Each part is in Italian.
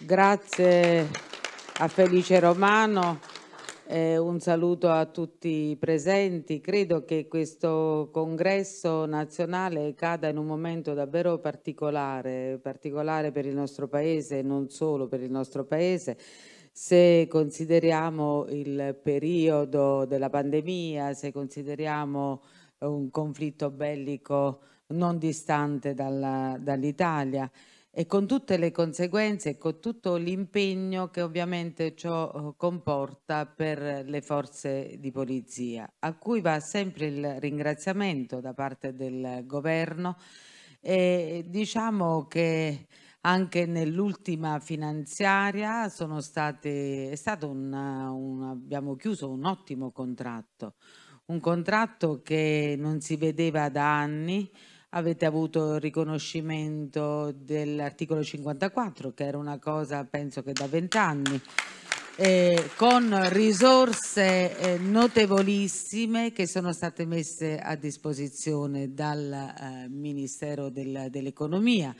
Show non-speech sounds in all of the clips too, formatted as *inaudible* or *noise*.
Grazie a Felice Romano, eh, un saluto a tutti i presenti. Credo che questo congresso nazionale cada in un momento davvero particolare, particolare per il nostro Paese e non solo per il nostro Paese se consideriamo il periodo della pandemia, se consideriamo un conflitto bellico non distante dall'Italia. Dall e con tutte le conseguenze e con tutto l'impegno che ovviamente ciò eh, comporta per le forze di polizia, a cui va sempre il ringraziamento da parte del governo e diciamo che anche nell'ultima finanziaria state, è stato una, un, abbiamo chiuso un ottimo contratto, un contratto che non si vedeva da anni, avete avuto il riconoscimento dell'articolo 54, che era una cosa penso che da vent'anni eh, con risorse eh, notevolissime che sono state messe a disposizione dal eh, Ministero del, dell'Economia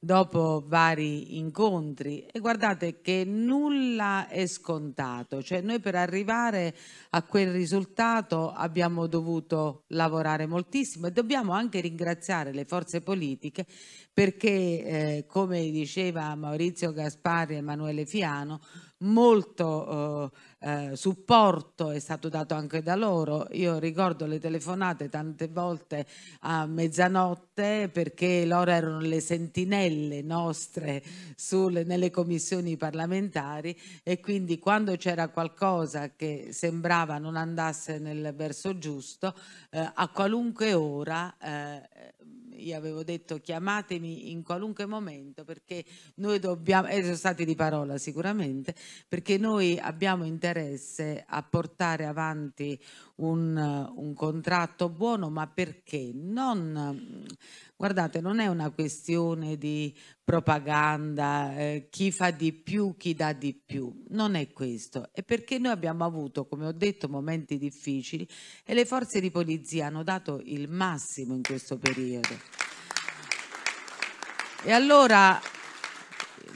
dopo vari incontri e guardate che nulla è scontato, cioè noi per arrivare a quel risultato abbiamo dovuto lavorare moltissimo e dobbiamo anche ringraziare le forze politiche perché eh, come diceva Maurizio Gaspari e Emanuele Fiano molto eh, eh, supporto è stato dato anche da loro. Io ricordo le telefonate tante volte a mezzanotte perché loro erano le sentinelle nostre sulle, nelle commissioni parlamentari e quindi quando c'era qualcosa che sembrava non andasse nel verso giusto, eh, a qualunque ora eh, io avevo detto chiamatemi in qualunque momento perché noi dobbiamo, e eh, sono stati di parola sicuramente, perché noi abbiamo interesse a portare avanti un, un contratto buono, ma perché? Non, guardate, non è una questione di propaganda, eh, chi fa di più, chi dà di più, non è questo, è perché noi abbiamo avuto, come ho detto, momenti difficili e le forze di polizia hanno dato il massimo in questo periodo. E allora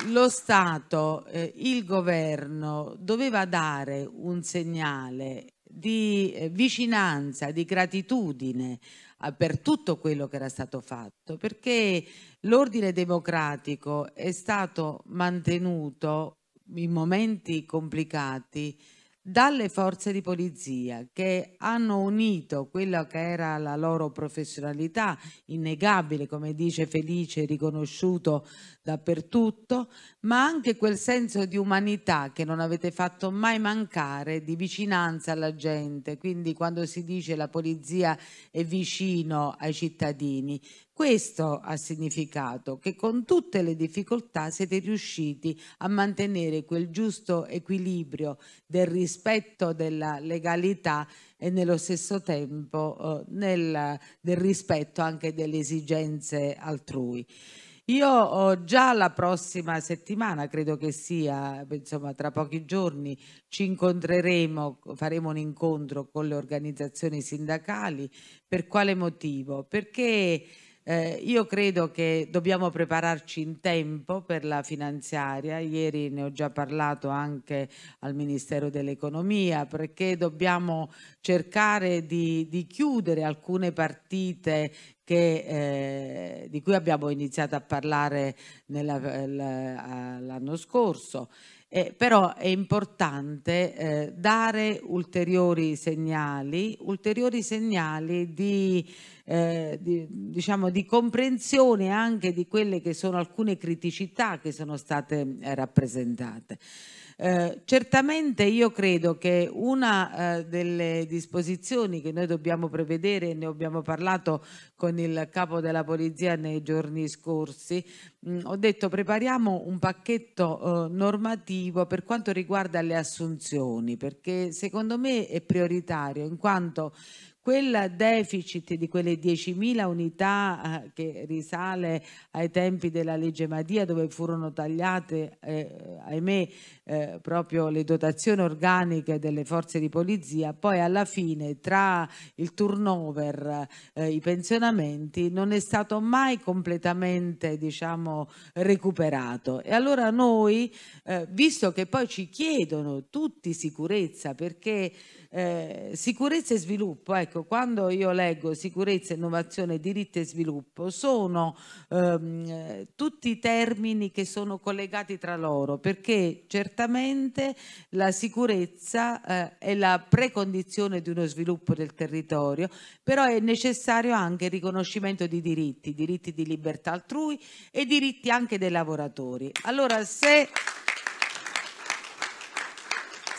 lo Stato, eh, il governo doveva dare un segnale di eh, vicinanza, di gratitudine eh, per tutto quello che era stato fatto, perché l'ordine democratico è stato mantenuto in momenti complicati dalle forze di polizia che hanno unito quella che era la loro professionalità innegabile, come dice Felice, riconosciuto dappertutto, ma anche quel senso di umanità che non avete fatto mai mancare, di vicinanza alla gente, quindi quando si dice la polizia è vicino ai cittadini, questo ha significato che con tutte le difficoltà siete riusciti a mantenere quel giusto equilibrio del rispetto della legalità e nello stesso tempo eh, nel, del rispetto anche delle esigenze altrui. Io ho eh, già la prossima settimana, credo che sia, insomma, tra pochi giorni ci incontreremo, faremo un incontro con le organizzazioni sindacali. Per quale motivo? Perché eh, io credo che dobbiamo prepararci in tempo per la finanziaria, ieri ne ho già parlato anche al Ministero dell'Economia, perché dobbiamo cercare di, di chiudere alcune partite che, eh, di cui abbiamo iniziato a parlare l'anno scorso. Eh, però è importante eh, dare ulteriori segnali, ulteriori segnali di eh, di, diciamo, di comprensione anche di quelle che sono alcune criticità che sono state eh, rappresentate. Eh, certamente io credo che una eh, delle disposizioni che noi dobbiamo prevedere, ne abbiamo parlato con il capo della polizia nei giorni scorsi, mh, mm, ho detto prepariamo un pacchetto eh, normativo per quanto riguarda le assunzioni, perché secondo me è prioritario in quanto Quel deficit di quelle 10.000 unità eh, che risale ai tempi della legge Madia dove furono tagliate, eh, ahimè, eh, proprio le dotazioni organiche delle forze di polizia, poi alla fine tra il turnover, eh, i pensionamenti, non è stato mai completamente diciamo, recuperato. E allora noi, eh, visto che poi ci chiedono tutti sicurezza, perché eh, sicurezza e sviluppo, ecco, Ecco, quando io leggo sicurezza, innovazione, diritti e sviluppo, sono ehm, tutti termini che sono collegati tra loro, perché certamente la sicurezza eh, è la precondizione di uno sviluppo del territorio, però è necessario anche il riconoscimento di diritti, diritti di libertà altrui e diritti anche dei lavoratori. Allora, se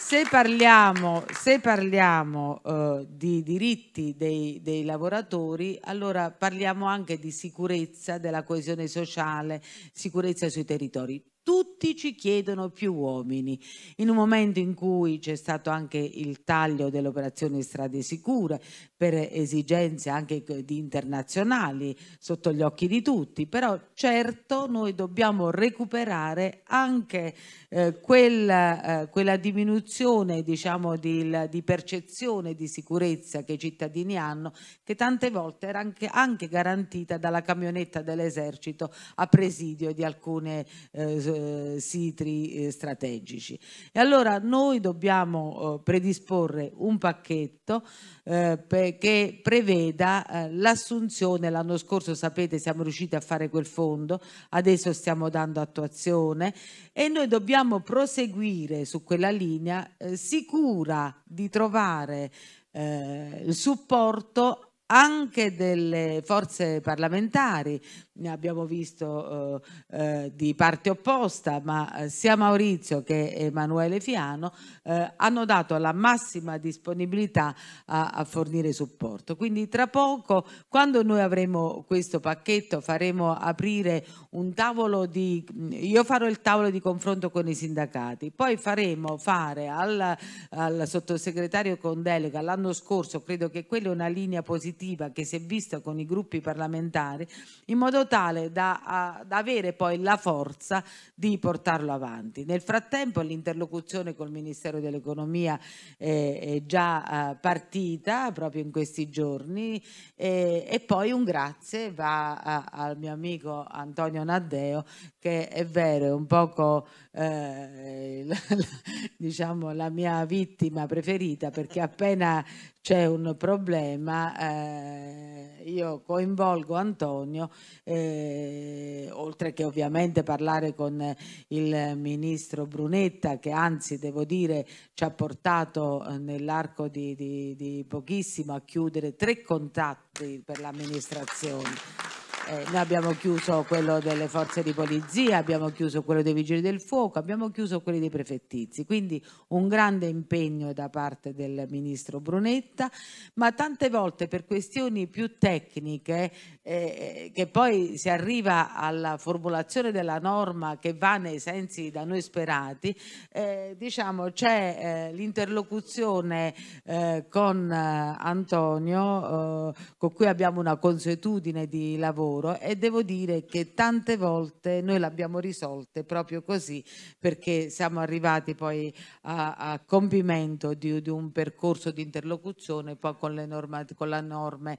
se parliamo, se parliamo eh, di diritti dei, dei, lavoratori, allora parliamo anche di sicurezza, della coesione sociale, sicurezza sui territori tutti ci chiedono più uomini. In un momento in cui c'è stato anche il taglio dell'operazione Strade Sicure per esigenze anche di internazionali sotto gli occhi di tutti, però certo noi dobbiamo recuperare anche eh, quella, eh, quella, diminuzione diciamo, di, di, percezione di sicurezza che i cittadini hanno, che tante volte era anche, anche garantita dalla camionetta dell'esercito a presidio di alcune eh, eh, siti eh, strategici. E allora noi dobbiamo eh, predisporre un pacchetto eh, che preveda eh, l'assunzione, l'anno scorso sapete siamo riusciti a fare quel fondo, adesso stiamo dando attuazione e noi dobbiamo proseguire su quella linea sicura di trovare il supporto anche delle forze parlamentari, ne abbiamo visto eh, eh, di parte opposta, ma eh, sia Maurizio che Emanuele Fiano eh, hanno dato la massima disponibilità a, a fornire supporto. Quindi tra poco, quando noi avremo questo pacchetto, faremo aprire un tavolo di... Io farò il tavolo di confronto con i sindacati, poi faremo fare al, al sottosegretario con delega l'anno scorso, credo che quella è una linea positiva, positiva che si è vista con i gruppi parlamentari, in modo tale da, a, da avere poi la forza di portarlo avanti. Nel frattempo l'interlocuzione col Ministero dell'Economia eh, è già eh, partita proprio in questi giorni eh, e poi un grazie va a, al mio amico Antonio Naddeo che è vero, è un poco la, eh, la, *laughs* diciamo la mia vittima preferita perché appena c'è un problema, eh, io coinvolgo Antonio, eh, oltre che ovviamente parlare con il ministro Brunetta, che anzi devo dire ci ha portato eh, nell'arco di, di, di pochissimo a chiudere tre contatti per l'amministrazione. Eh, noi abbiamo chiuso quello delle forze di polizia, abbiamo chiuso quello dei vigili del fuoco, abbiamo chiuso quelli dei prefettizi, quindi un grande impegno da parte del ministro Brunetta, ma tante volte per questioni più tecniche eh, che poi si arriva alla formulazione della norma che va nei sensi da noi sperati, eh, diciamo c'è eh, l'interlocuzione eh, con eh, Antonio con cui abbiamo una consuetudine di lavoro lavoro e devo dire che tante volte noi l'abbiamo risolte proprio così perché siamo arrivati poi a, a compimento di, di, un percorso di interlocuzione poi con le norme, con la norme eh,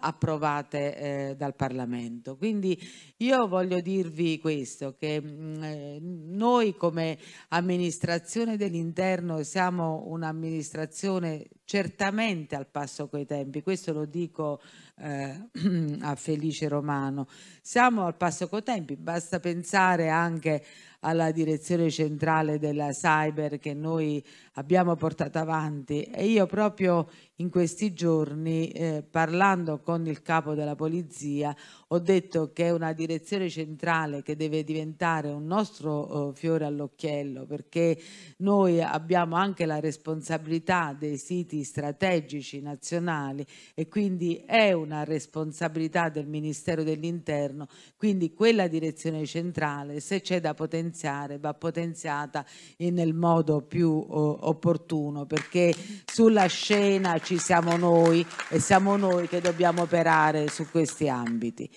approvate eh, dal Parlamento. Quindi io voglio dirvi questo, che mh, mm, eh, noi come amministrazione dell'interno siamo un'amministrazione certamente al passo coi tempi, questo lo dico eh, *clears throat* a Felice Romano, siamo al passo coi tempi, basta pensare anche alla direzione centrale della cyber che noi abbiamo portato avanti e io proprio in questi giorni eh, parlando con il capo della polizia ho detto che è una direzione centrale che deve diventare un nostro eh, fiore all'occhiello perché noi abbiamo anche la responsabilità dei siti strategici nazionali e quindi è una responsabilità del Ministero dell'Interno quindi quella direzione centrale se c'è da potenziare potenziare va potenziata nel modo più opportuno perché sulla scena ci siamo noi e siamo noi che dobbiamo operare su questi ambiti.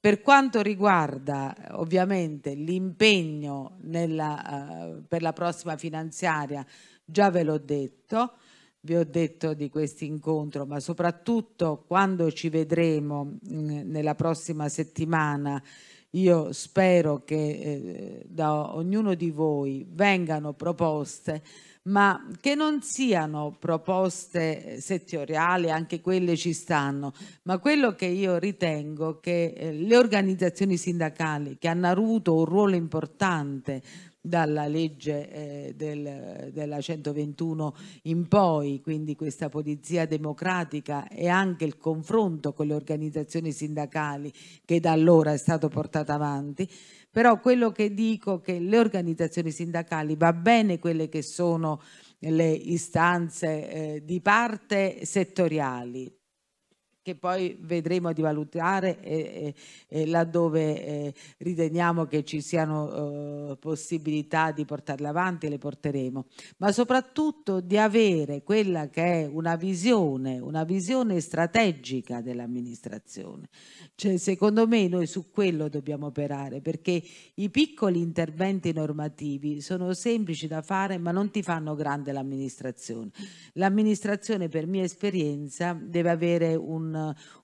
Per quanto riguarda ovviamente l'impegno uh, per la prossima finanziaria, già ve l'ho detto, vi ho detto di questo incontro, ma soprattutto quando ci vedremo mh, mm, nella prossima settimana io spero che eh, da ognuno di voi vengano proposte, ma che non siano proposte eh, settoriali, anche quelle ci stanno, ma quello che io ritengo che eh, le organizzazioni sindacali che hanno avuto un ruolo importante dalla legge eh, del, della 121 in poi, quindi questa polizia democratica e anche il confronto con le organizzazioni sindacali che da allora è stato portato avanti, però quello che dico è che le organizzazioni sindacali va bene quelle che sono le istanze eh, di parte settoriali, che poi vedremo di valutare e, eh, laddove eh, riteniamo che ci siano eh, possibilità di portarle avanti, le porteremo, ma soprattutto di avere quella che è una visione, una visione strategica dell'amministrazione. Cioè, secondo me noi su quello dobbiamo operare, perché i piccoli interventi normativi sono semplici da fare, ma non ti fanno grande l'amministrazione. L'amministrazione, per mia esperienza, deve avere un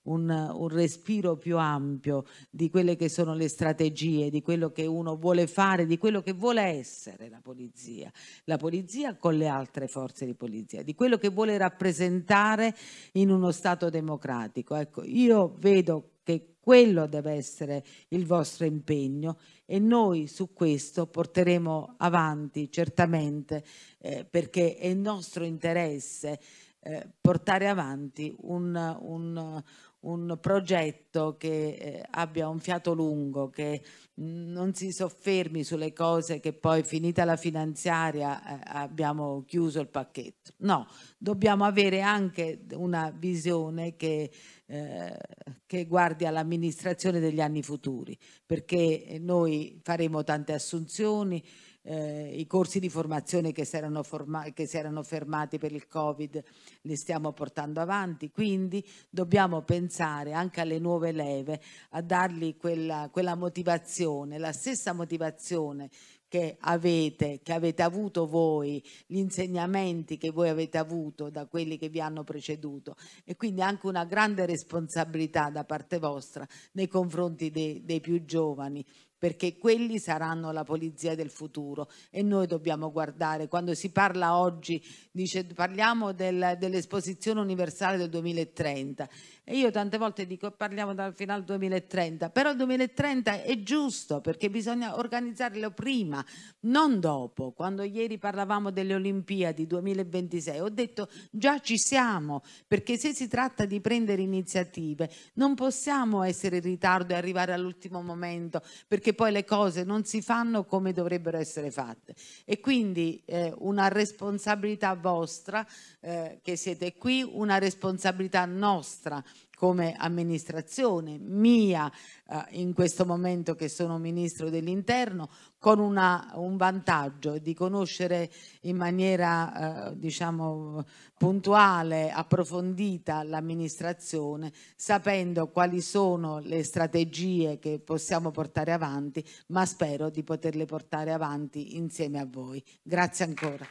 un, un, respiro più ampio di quelle che sono le strategie, di quello che uno vuole fare, di quello che vuole essere la polizia, la polizia con le altre forze di polizia, di quello che vuole rappresentare in uno Stato democratico. Ecco, io vedo che quello deve essere il vostro impegno e noi su questo porteremo avanti certamente eh, perché è il nostro interesse eh, portare avanti un, un, un progetto che eh, abbia un fiato lungo, che non si soffermi sulle cose che poi finita la finanziaria eh, abbiamo chiuso il pacchetto. No, dobbiamo avere anche una visione che, eh, che guardi all'amministrazione degli anni futuri, perché noi faremo tante assunzioni, eh, i corsi di formazione che si, forma che si, erano fermati per il Covid li stiamo portando avanti, quindi dobbiamo pensare anche alle nuove leve, a dargli quella, quella motivazione, la stessa motivazione che avete, che avete avuto voi, gli insegnamenti che voi avete avuto da quelli che vi hanno preceduto e quindi anche una grande responsabilità da parte vostra nei confronti dei, dei più giovani perché quelli saranno la polizia del futuro e noi dobbiamo guardare. Quando si parla oggi, dice, parliamo del, dell'esposizione universale del 2030 e io tante volte dico parliamo dal al 2030, però il 2030 è giusto perché bisogna organizzarlo prima, non dopo. Quando ieri parlavamo delle Olimpiadi 2026 ho detto già ci siamo perché se si tratta di prendere iniziative non possiamo essere in ritardo e arrivare all'ultimo momento perché poi le cose non si fanno come dovrebbero essere fatte. E quindi eh, una responsabilità vostra eh, che siete qui, una responsabilità nostra come amministrazione mia eh, in questo momento che sono ministro dell'interno con una, un vantaggio di conoscere in maniera eh, diciamo puntuale, approfondita l'amministrazione, sapendo quali sono le strategie che possiamo portare avanti, ma spero di poterle portare avanti insieme a voi. Grazie ancora.